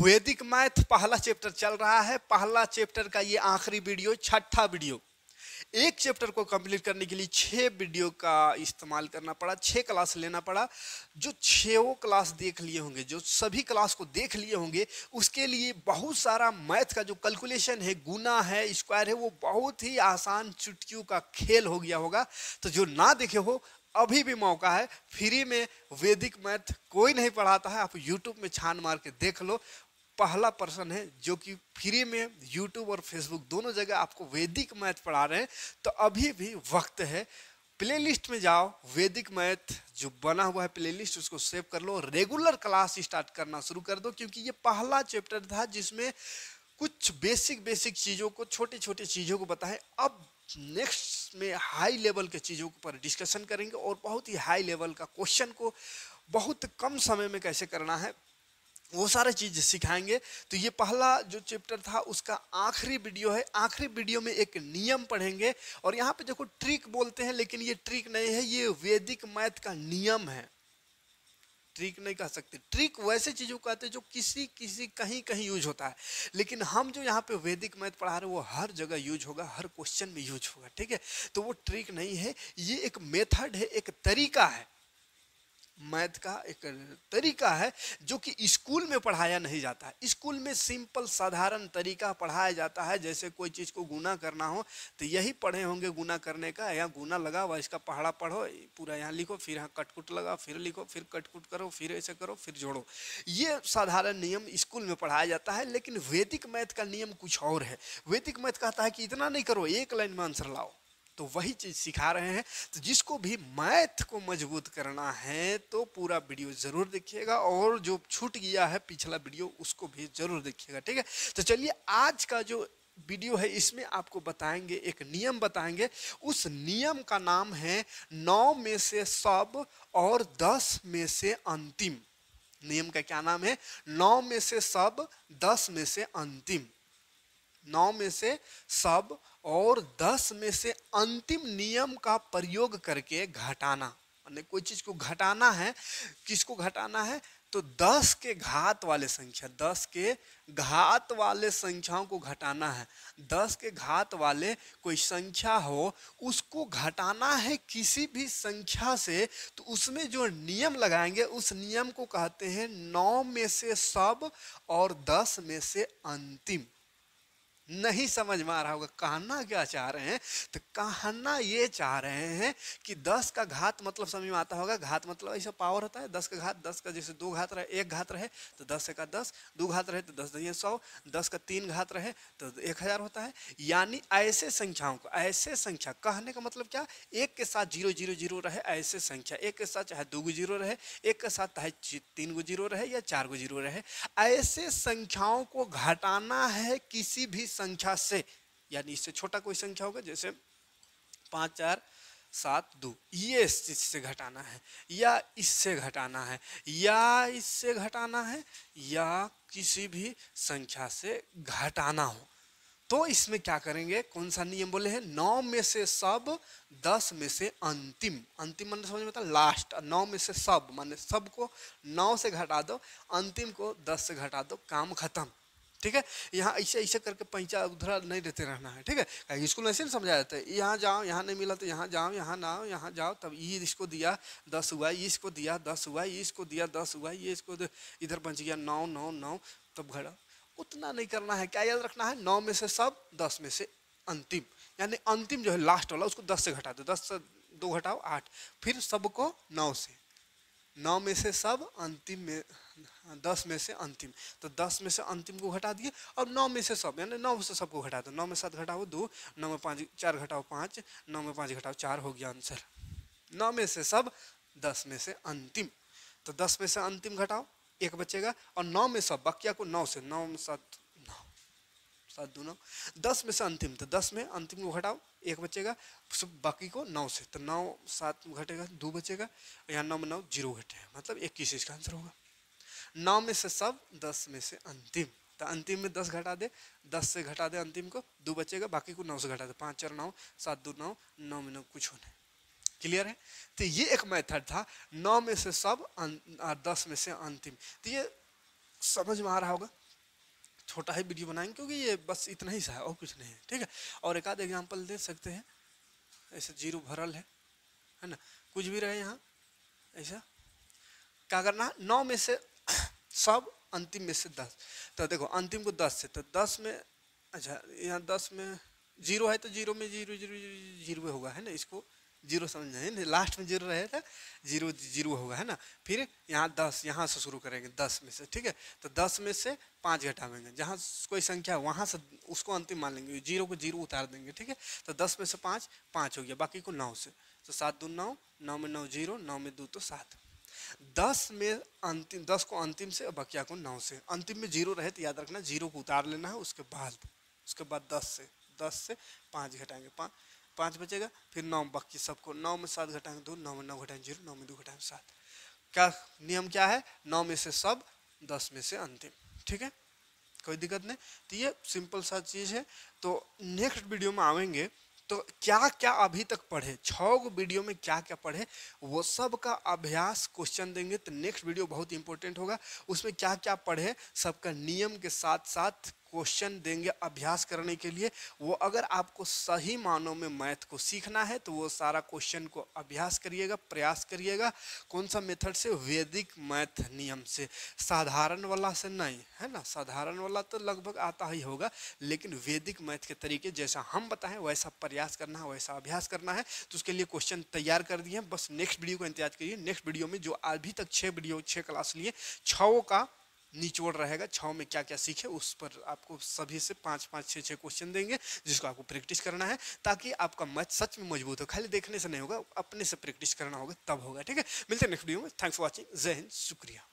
वैदिक मैथ पहला चैप्टर चल रहा है पहला चैप्टर का ये आखिरी वीडियो छठा वीडियो एक चैप्टर को कंप्लीट करने के लिए छः वीडियो का इस्तेमाल करना पड़ा छः क्लास लेना पड़ा जो छो क्लास देख लिए होंगे जो सभी क्लास को देख लिए होंगे उसके लिए बहुत सारा मैथ का जो कैलकुलेशन है गुना है स्क्वायर है वो बहुत ही आसान चुटकियों का खेल हो गया होगा तो जो ना देखे हो अभी भी मौका है फ्री में वैदिक मैथ कोई नहीं पढ़ाता है आप यूट्यूब में छान मार के देख लो पहला पर्सन है जो कि फ्री में यूट्यूब और फेसबुक दोनों जगह आपको वैदिक मैथ पढ़ा रहे हैं तो अभी भी वक्त है प्लेलिस्ट में जाओ वैदिक मैथ जो बना हुआ है प्लेलिस्ट उसको सेव कर लो रेगुलर क्लास स्टार्ट करना शुरू कर दो क्योंकि ये पहला चैप्टर था जिसमें कुछ बेसिक बेसिक चीज़ों को छोटे छोटे चीज़ों को बताएं अब नेक्स्ट में हाई लेवल के चीज़ों पर डिस्कशन करेंगे और बहुत ही हाई लेवल का क्वेश्चन को बहुत कम समय में कैसे करना है वो सारे चीज़ सिखाएंगे तो ये पहला जो चैप्टर था उसका आखिरी वीडियो है आखिरी वीडियो में एक नियम पढ़ेंगे और यहाँ पे देखो ट्रिक बोलते हैं लेकिन ये ट्रिक नहीं है ये वैदिक मैथ का नियम है ट्रिक नहीं कह सकते ट्रिक वैसे चीज़ों को कहते हैं जो किसी किसी कहीं कहीं यूज होता है लेकिन हम जो यहाँ पे वैदिक मैथ पढ़ा रहे हैं वो हर जगह यूज होगा हर क्वेश्चन में यूज होगा ठीक है तो वो ट्रिक नहीं है ये एक मेथड है एक तरीका है मैथ का एक तरीका है जो कि स्कूल में पढ़ाया नहीं जाता है स्कूल में सिंपल साधारण तरीका पढ़ाया जाता है जैसे कोई चीज़ को गुना करना हो तो यही पढ़े होंगे गुना करने का यहाँ गुना लगा हुआ इसका पहाड़ा पढ़ो पूरा यहाँ लिखो फिर यहाँ कटकुट लगाओ फिर लिखो फिर कटकुट करो फिर ऐसे करो फिर जोड़ो ये साधारण नियम स्कूल में पढ़ाया जाता है लेकिन वैदिक मैथ का नियम कुछ और है वैदिक मैथ कहता है कि इतना नहीं करो एक लाइन में आंसर लाओ तो वही चीज़ सिखा रहे हैं तो जिसको भी मैथ को मजबूत करना है तो पूरा वीडियो ज़रूर देखिएगा और जो छूट गया है पिछला वीडियो उसको भी ज़रूर देखिएगा ठीक है तो चलिए आज का जो वीडियो है इसमें आपको बताएंगे एक नियम बताएंगे उस नियम का नाम है नौ में से सब और दस में से अंतिम नियम का क्या नाम है नौ में से सब दस में से अंतिम नौ में से सब और दस में से अंतिम नियम का प्रयोग करके घटाना मैंने कोई चीज को घटाना है किसको घटाना है तो दस के घात वाले संख्या दस के घात वाले संख्याओं को घटाना है दस के घात वाले कोई संख्या हो उसको घटाना है किसी भी संख्या से तो उसमें जो नियम लगाएंगे उस नियम को कहते हैं नौ में से सब और दस में से अंतिम नहीं समझ में आ रहा होगा कहना क्या चाह रहे हैं तो कहना ये चाह रहे हैं कि दस का घात मतलब समझ में आता होगा घात मतलब ऐसा पावर होता है दस का घात दस का जैसे दो घात रहे एक घात रहे तो दस का दस दो घात रहे तो दस दिए सौ दस का तीन घात रहे तो एक हज़ार होता है यानी ऐसे संख्याओं को ऐसे संख्या कहने का मतलब क्या एक के साथ जीरो जीरो जीरो रहे ऐसे संख्या एक के साथ चाहे दो गो जीरो रहे एक के साथ चाहे तीन गो जीरो रहे या चार गो जीरो रहे ऐसे संख्याओं को घटाना है किसी भी संख्या से यानी इससे छोटा कोई संख्या होगा जैसे पाँच चार सात दो ये इससे घटाना है या इससे घटाना है या इससे घटाना है या किसी भी संख्या से घटाना हो तो इसमें क्या करेंगे कौन सा नियम बोले हैं नौ में से सब दस में से अंतिम अंतिम मान समझ में लास्ट नौ में से सब माने सब को नौ से घटा दो अंतिम को दस से घटा दो काम खत्म ठीक है यहाँ ऐसे ऐसे करके पंचा उधरा नहीं देते रहना है ठीक है स्कूल में ऐसे नहीं समझाया जाता है यहाँ जाओ यहाँ नहीं मिला तो यहाँ जाओ यहाँ ना आओ यहाँ जाओ तब ये इसको दिया दस हुआ ये इसको दिया दस हुआ ये इसको दिया दस हुआ ये इसको इधर पहुँच गया नौ नौ नौ तब घड़ा उतना नहीं करना है क्या याद रखना है नौ में से सब दस में से अंतिम यानी अंतिम जो है लास्ट वाला उसको दस से घटा दो दस से दो घटाओ आठ फिर सबको नौ से नौ में से सब अंतिम में दस में से अंतिम तो दस में से अंतिम को घटा दिए अब नौ में से सब यानी नौ से सबको घटा दो नौ में सात घटाओ दो नौ में पाँच चार घटाओ पाँच नौ में पाँच घटाओ चार हो गया आंसर नौ में से सब दस में से अंतिम तो दस में से अंतिम घटाओ एक बचेगा और नौ में सब बकिया को नौ से नौ सात सात दो नौ दस में से अंतिम तो दस में अंतिम को घटाओ एक बचेगा बाकी को नौ से तो नौ सात घटेगा दो बचेगा यहाँ नौ में नौ जीरो घटेगा मतलब इक्कीस इसका आंसर होगा नौ में से सब दस में से अंतिम तो अंतिम में दस घटा दे दस से घटा दे अंतिम को दो बचेगा बाकी को नौ से घटा दे पाँच चार नौ सात दो नौ नौ में नौ कुछ होने क्लियर है तो ये एक मेथड था नौ में से सब अं, दस में से अंतिम तो ये समझ में आ रहा होगा छोटा ही वीडियो बनाएंगे क्योंकि ये बस इतना ही सा है और कुछ नहीं है ठीक है और एक आध एग्जाम्पल दे सकते हैं ऐसे जीरो भरल है है ना कुछ भी रहे यहाँ ऐसा क्या करना नौ में से सब अंतिम में से दस तो देखो अंतिम को दस से तो दस में अच्छा यहाँ दस में जीरो है तो जीरो में जीरो जीरो जीरो, जीरो होगा है ना इसको जीरो समझ लास्ट में जीरो रहे थे जीरो जीरो होगा है ना फिर यहाँ दस यहाँ से शुरू करेंगे दस में से ठीक है तो दस में से पाँच घटावेंगे जहाँ कोई संख्या है वहाँ से उसको अंतिम मान लेंगे जीरो को जीरो उतार देंगे ठीक है तो दस में से पाँच पाँच हो गया बाकी को नौ से तो सात दो नौ नौ में नौ जीरो नौ में दो तो सात दस में अंतिम दस को अंतिम से बकिया को नौ से अंतिम में जीरो रहे तो याद रखना जीरो को उतार लेना है उसके बाद उसके बाद दस से दस से पाँच घटाएंगे पाँच पाँच बचेगा फिर नौ बाकी सबको नौ में सात घटाएंगे दो नौ में नौ घटाएंगे जीरो नौ में दो घटाएंगे सात क्या नियम क्या है नौ में से सब दस में से अंतिम ठीक है कोई दिक्कत नहीं तो ये सिंपल सा चीज़ है तो नेक्स्ट वीडियो में आवेंगे तो क्या क्या अभी तक पढ़े छः वीडियो में क्या क्या पढ़े वो सब का अभ्यास क्वेश्चन देंगे तो नेक्स्ट वीडियो बहुत इंपॉर्टेंट होगा उसमें क्या क्या पढ़े सबका नियम के साथ साथ क्वेश्चन देंगे अभ्यास करने के लिए वो अगर आपको सही मानों में मैथ को सीखना है तो वो सारा क्वेश्चन को अभ्यास करिएगा प्रयास करिएगा कौन सा मेथड से वैदिक मैथ नियम से साधारण वाला से नहीं है ना साधारण वाला तो लगभग आता ही होगा लेकिन वैदिक मैथ के तरीके जैसा हम बताएं वैसा प्रयास करना है वैसा अभ्यास करना है तो उसके लिए क्वेश्चन तैयार कर दिए बस नेक्स्ट वीडियो का इंतजार करिए नेक्स्ट वीडियो में जो अभी तक छः वीडियो छः क्लास लिए छओ का निचोड़ रहेगा छः में क्या क्या सीखे उस पर आपको सभी से पाँच पाँच छः छः क्वेश्चन देंगे जिसको आपको प्रैक्टिस करना है ताकि आपका मैथ सच में मजबूत हो खाली देखने से नहीं होगा अपने से प्रैक्टिस करना होगा तब होगा ठीक है मिलते हैं नेक्स्ट वीडियो में थैंक्स फॉर वॉचिंग जय हिंद शुक्रिया